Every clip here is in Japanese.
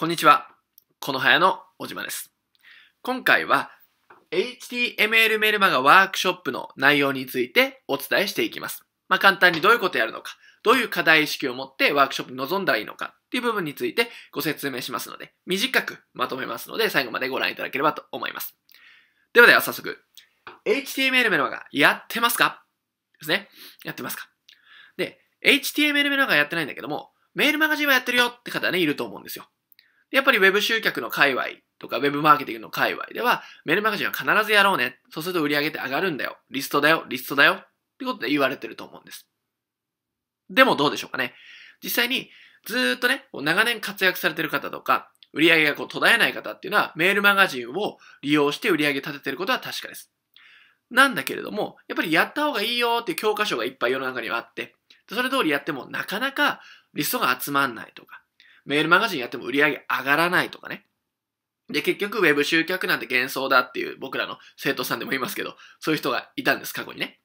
こんにちは。この早の小島です。今回は HTML メルマガワークショップの内容についてお伝えしていきます。まあ、簡単にどういうことやるのか、どういう課題意識を持ってワークショップに臨んだらいいのかっていう部分についてご説明しますので、短くまとめますので最後までご覧いただければと思います。ではでは早速、HTML メルマガやってますかですね。やってますかで、HTML メルマガやってないんだけども、メールマガジンはやってるよって方ね、いると思うんですよ。やっぱり Web 集客の界隈とか Web マーケティングの界隈では、メールマガジンは必ずやろうね。そうすると売り上げって上がるんだよ。リストだよ、リストだよ。ってことで言われてると思うんです。でもどうでしょうかね。実際にずっとね、長年活躍されてる方とか、売り上げがこう途絶えない方っていうのは、メールマガジンを利用して売り上げ立ててることは確かです。なんだけれども、やっぱりやった方がいいよっていう教科書がいっぱい世の中にはあって、それ通りやってもなかなかリストが集まんないとか、メールマガジンやっても売り上げ上がらないとかね。で、結局、ウェブ集客なんて幻想だっていう僕らの生徒さんでもいますけど、そういう人がいたんです、過去にね。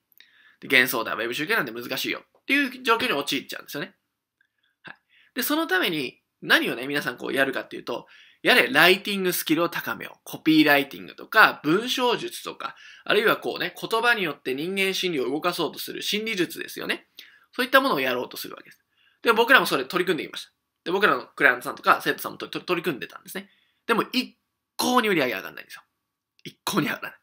で幻想だ、ウェブ集客なんて難しいよっていう状況に陥っちゃうんですよね。はい。で、そのために何をね、皆さんこうやるかっていうと、やれ、ライティングスキルを高めよう。コピーライティングとか、文章術とか、あるいはこうね、言葉によって人間心理を動かそうとする心理術ですよね。そういったものをやろうとするわけです。で、僕らもそれ取り組んでいました。で、僕らのクライアントさんとか生徒さんも取り組んでたんですね。でも一向に売り上げ上がらないんですよ。一向に上がらない。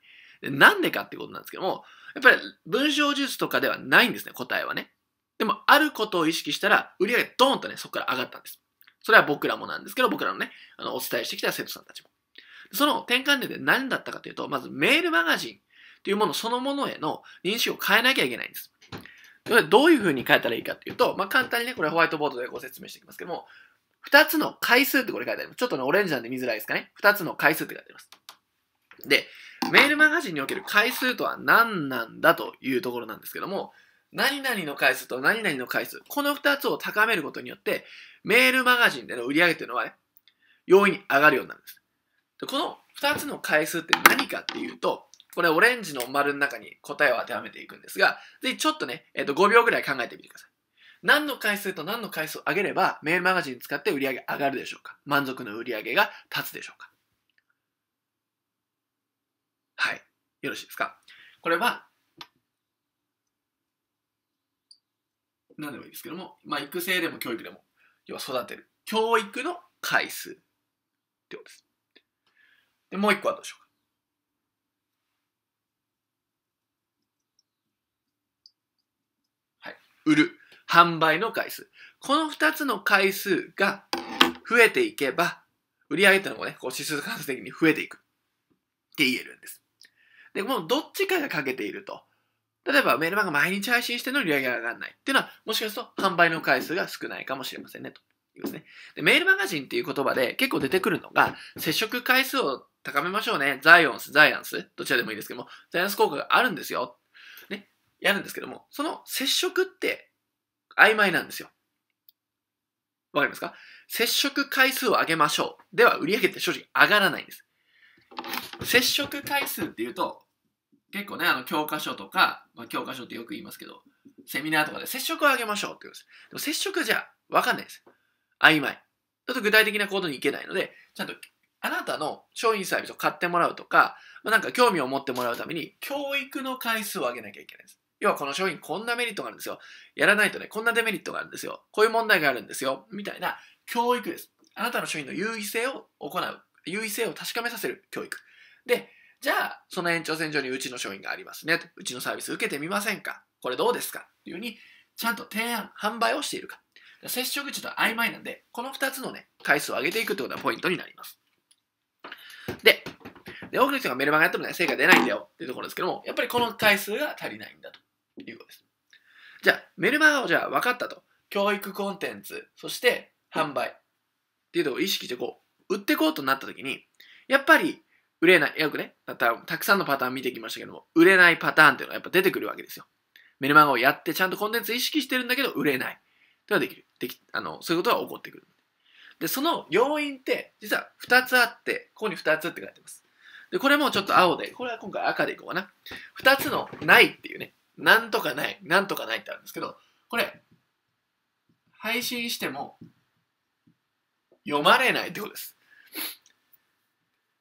でなんでかってことなんですけども、やっぱり文章術とかではないんですね、答えはね。でも、あることを意識したら、売り上げドーンとね、そこから上がったんです。それは僕らもなんですけど、僕らのね、あの、お伝えしてきた生徒さんたちも。その転換点で何だったかというと、まずメールマガジンというものそのものへの認識を変えなきゃいけないんです。どういうふうに変えたらいいかっていうと、まあ、簡単にね、これホワイトボードでご説明していきますけども、2つの回数ってこれ書いてあります。ちょっとね、オレンジなんで見づらいですかね。2つの回数って書いてあります。で、メールマガジンにおける回数とは何なんだというところなんですけども、何々の回数と何々の回数、この2つを高めることによって、メールマガジンでの売り上げていうのはね、容易に上がるようになるんです。でこの2つの回数って何かっていうと、これオレンジの丸の中に答えを当てはめていくんですが、ぜひちょっとね、えっ、ー、と5秒ぐらい考えてみてください。何の回数と何の回数を上げればメールマガジン使って売り上げ上がるでしょうか満足の売り上げが立つでしょうかはい。よろしいですかこれは、何でもいいですけども、まあ育成でも教育でも、要は育てる。教育の回数ってことです。で、もう一個はどうでしょうか売る、販売の回数。この2つの回数が増えていけば、売上っていうのもね、こう指数関数的に増えていくって言えるんです。で、もうどっちかが欠けていると。例えばメールマガ毎日配信しての売り上げが上がらないっていうのは、もしかすると販売の回数が少ないかもしれませんねと。いうですね。で、メールマガジンっていう言葉で結構出てくるのが、接触回数を高めましょうね。ザイオンス、ザイアンス、どちらでもいいですけども、ザイアンス効果があるんですよやるんですけども、その接触って曖昧なんですよ。わかりますか接触回数を上げましょう。では、売り上げって正直上がらないんです。接触回数っていうと、結構ね、あの、教科書とか、まあ、教科書ってよく言いますけど、セミナーとかで接触を上げましょうって言うんです。でも接触じゃわかんないです。曖昧。ちょっと具体的な行動に行けないので、ちゃんとあなたの商品サービスを買ってもらうとか、まあ、なんか興味を持ってもらうために、教育の回数を上げなきゃいけないです。要はこの商品こんなメリットがあるんですよ。やらないとね、こんなデメリットがあるんですよ。こういう問題があるんですよ。みたいな教育です。あなたの商品の優位性を行う。優位性を確かめさせる教育。で、じゃあ、その延長線上にうちの商品がありますね。うちのサービス受けてみませんかこれどうですかっていうふうに、ちゃんと提案、販売をしているか。接触値と曖昧なんで、この2つのね、回数を上げていくってことがポイントになります。で、で多くの人がメルマガやってもね、成果出ないんだよっていうところですけども、やっぱりこの回数が足りないんだと。いうことです。じゃあ、メルマガをじゃあ分かったと。教育コンテンツ、そして販売っていうのを意識してこう、売っていこうとなった時に、やっぱり売れない、よくね、たたくさんのパターン見てきましたけども、売れないパターンっていうのはやっぱ出てくるわけですよ。メルマガをやってちゃんとコンテンツ意識してるんだけど、売れない。というのはできる。できあのそういうことが起こってくる。で、その要因って、実は2つあって、ここに2つって書いてます。で、これもちょっと青で、これは今回赤でいこうかな。2つのないっていうね、なんとかない、なんとかないってあるんですけど、これ、配信しても読まれないってことです。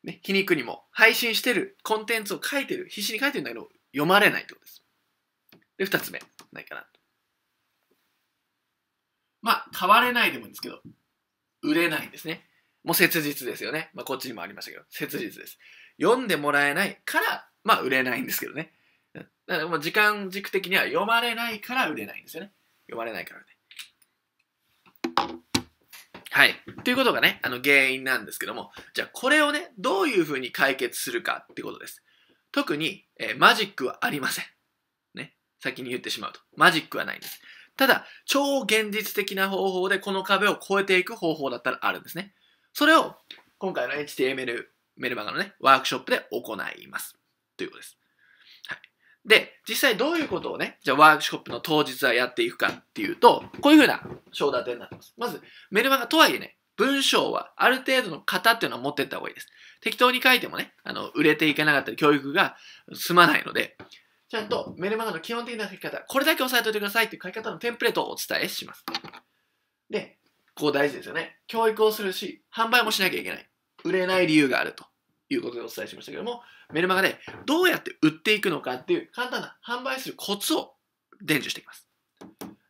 ね、皮肉にも、配信してるコンテンツを書いてる、必死に書いてるんだけど、読まれないってことです。で、二つ目、ないかなまあ、変われないでもいいんですけど、売れないんですね。もう切実ですよね。まあ、こっちにもありましたけど、切実です。読んでもらえないから、まあ、売れないんですけどね。だからもう時間軸的には読まれないから売れないんですよね。読まれないからね。はい。ということがね、あの原因なんですけども、じゃあこれをね、どういうふうに解決するかってことです。特に、えー、マジックはありません。ね。先に言ってしまうと。マジックはないんです。ただ、超現実的な方法でこの壁を越えていく方法だったらあるんですね。それを今回の HTML メルマガのね、ワークショップで行います。ということです。で、実際どういうことをね、じゃあワークショップの当日はやっていくかっていうと、こういうふうな章立てになってます。まず、メルマガとはいえね、文章はある程度の型っていうのは持ってった方がいいです。適当に書いてもね、あの、売れていけなかったり、教育が済まないので、ちゃんとメルマガの基本的な書き方、これだけ押さえておいてくださいっていう書き方のテンプレートをお伝えします。で、ここ大事ですよね。教育をするし、販売もしなきゃいけない。売れない理由があると。いうことでお伝えしましたけども、メルマガでどうやって売っていくのかっていう簡単な販売するコツを伝授していきます。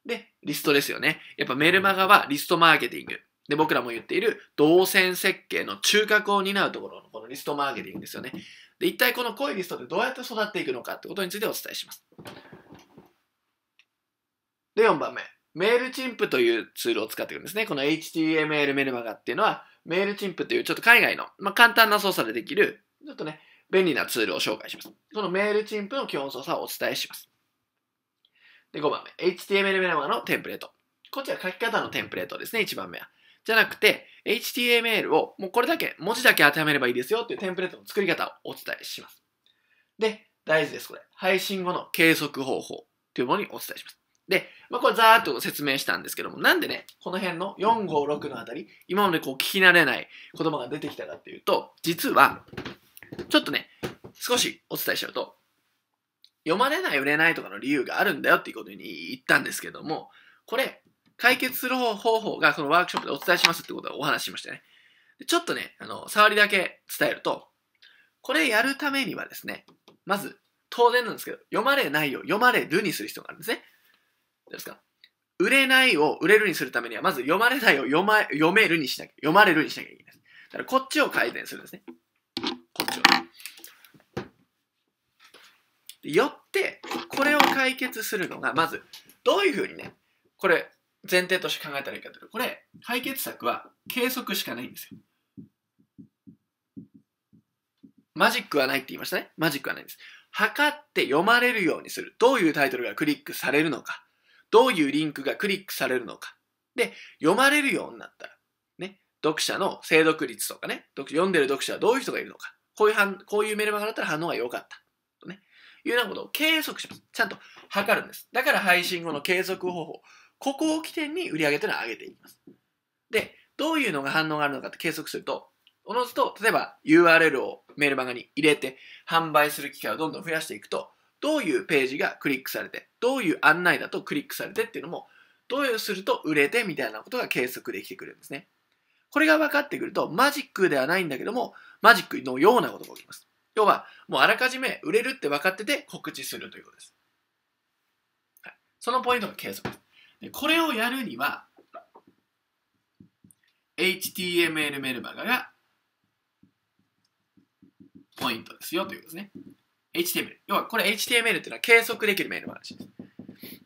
で、リストですよね。やっぱメルマガはリストマーケティング。で、僕らも言っている動線設計の中核を担うところのこのリストマーケティングですよね。で、一体この濃いリストでどうやって育っていくのかってことについてお伝えします。で、4番目。メールチンプというツールを使っていくんですね。この HTML メルマガっていうのは、メールチンプっていうちょっと海外の、まあ、簡単な操作でできる、ちょっとね、便利なツールを紹介します。このメールチンプの基本操作をお伝えします。で、5番目。HTML メラマのテンプレート。こちら書き方のテンプレートですね、1番目は。じゃなくて、HTML をもうこれだけ、文字だけ当てはめればいいですよっていうテンプレートの作り方をお伝えします。で、大事です、これ。配信後の計測方法というものにお伝えします。で、まあ、これざーっと説明したんですけども、なんでね、この辺の4、5、6のあたり、今までこう聞き慣れない言葉が出てきたかっていうと、実は、ちょっとね、少しお伝えしちゃうと、読まれない売れないとかの理由があるんだよっていうことに言ったんですけども、これ、解決する方法がそのワークショップでお伝えしますってことをお話ししましたね。ちょっとね、あの、触りだけ伝えると、これやるためにはですね、まず、当然なんですけど、読まれないよ、読まれるにする必要があるんですね。ですか売れないを売れるにするためには、まず読まれないを読ま、読めるにしなきゃ、読まれるにしなきゃいけないだからこっちを改善するんですね。こっちを。よって、これを解決するのが、まず、どういうふうにね、これ、前提として考えたらいいかというと、これ、解決策は計測しかないんですよ。マジックはないって言いましたね。マジックはないんです。測って読まれるようにする。どういうタイトルがクリックされるのか。どういうリンクがクリックされるのか。で、読まれるようになったら、ね、読者の精読率とかね、読んでる読者はどういう人がいるのか。こういう反こういうメルマガだったら反応が良かった。とね。いうようなことを計測します。ちゃんと測るんです。だから配信後の計測方法。ここを起点に売り上げというのは上げていきます。で、どういうのが反応があるのかって計測すると、おのずと、例えば URL をメルマガに入れて販売する機会をどんどん増やしていくと、どういうページがクリックされて、どういう案内だとクリックされてっていうのも、どうすると売れてみたいなことが計測できてくるんですね。これが分かってくると、マジックではないんだけども、マジックのようなことが起きます。要は、もうあらかじめ売れるって分かってて告知するということです。はい、そのポイントが計測です。でこれをやるには、HTML メルマガがポイントですよということですね。HTML。要は、これ HTML っていうのは計測できるメールマガジンです。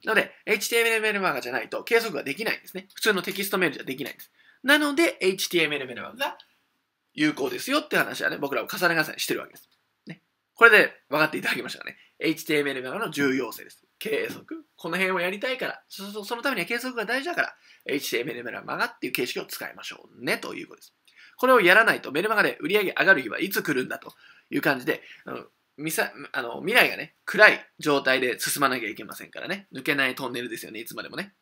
なので、HTML メールマガじゃないと計測ができないんですね。普通のテキストメールじゃできないんです。なので、HTML メールマガが有効ですよって話はね、僕らを重ね重ねしてるわけです。ね、これで分かっていただきましたかね。HTML メールマガの重要性です。計測。この辺をやりたいから、そそのためには計測が大事だから、HTML メルマガっていう形式を使いましょうねということです。これをやらないとメルマガで売り上げ上がる日はいつ来るんだという感じで、あのみさあの未来がね、暗い状態で進まなきゃいけませんからね。抜けないトンネルですよね、いつまでもね。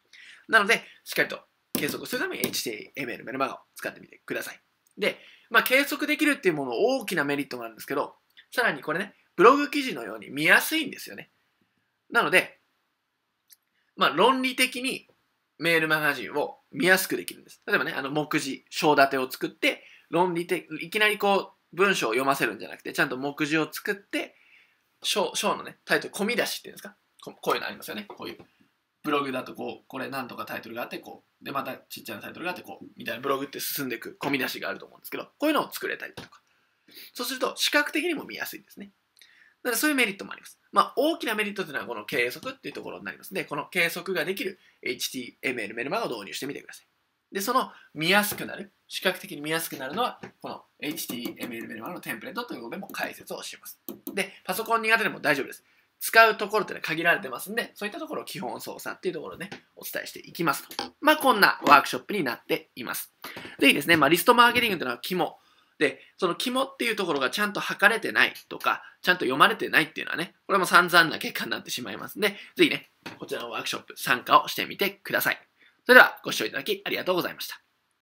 なので、しっかりと計測するために HTML メルマガを使ってみてください。で、まあ、計測できるっていうもの大きなメリットがあるんですけど、さらにこれね、ブログ記事のように見やすいんですよね。なので、まあ、論理的にメールマガジンを見やすくできるんです。例えばね、あの、目次、章立てを作って、論理的、いきなりこう、文章を読ませるんじゃなくて、ちゃんと目次を作って、章のね、タイトル、込み出しっていうんですかここういうのありますよね。こういう。ブログだとこう、これなんとかタイトルがあってこう、で、またちっちゃなタイトルがあってこう、みたいなブログって進んでいく、込み出しがあると思うんですけど、こういうのを作れたりとか。そうすると、視覚的にも見やすいですね。だからそういうメリットもあります。まあ、大きなメリットというのは、この計測っていうところになりますで、この計測ができる HTML メルマガを導入してみてください。で、その見やすくなる、視覚的に見やすくなるのは、この HTML01 のテンプレートということでも解説をします。で、パソコン苦手でも大丈夫です。使うところってのは限られてますんで、そういったところを基本操作っていうところで、ね、お伝えしていきますと。まあ、こんなワークショップになっています。ぜひですね、まあ、リストマーケティングというのは肝。で、その肝っていうところがちゃんと測れてないとか、ちゃんと読まれてないっていうのはね、これも散々な結果になってしまいますんで、ぜひね、こちらのワークショップ参加をしてみてください。それではご視聴いただきありがとうございました。